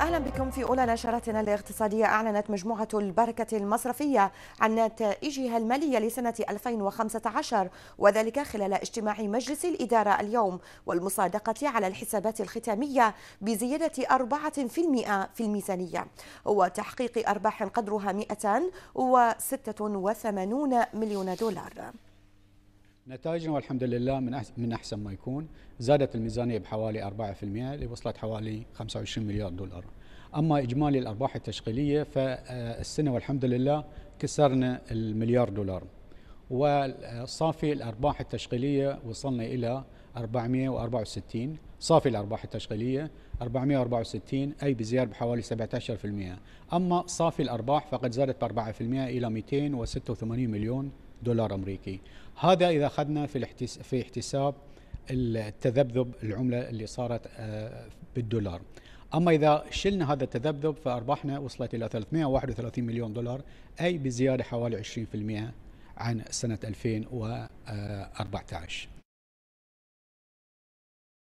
أهلا بكم في أولى نشرتنا الاقتصادية أعلنت مجموعة البركة المصرفية عن نتائجها المالية لسنة 2015 وذلك خلال اجتماع مجلس الإدارة اليوم والمصادقة على الحسابات الختامية بزيادة 4% في الميزانية وتحقيق أرباح قدرها 286 مليون دولار نتائجنا والحمد لله من أحسن من احسن ما يكون زادت الميزانيه بحوالي 4% اللي وصلت حوالي 25 مليار دولار اما اجمالي الارباح التشغيليه فالسنه آه، والحمد لله كسرنا المليار دولار وصافي الارباح التشغيليه وصلنا الى 464 صافي الارباح التشغيليه 464 اي بزياده بحوالي 17% اما صافي الارباح فقد زادت ب 4% الى 286 مليون دولار امريكي هذا اذا اخذنا في في احتساب التذبذب العمله اللي صارت آه، بالدولار اما اذا شلنا هذا التذبذب فارباحنا وصلت الى 331 مليون دولار اي بزياده حوالي 20% عن سنه 2014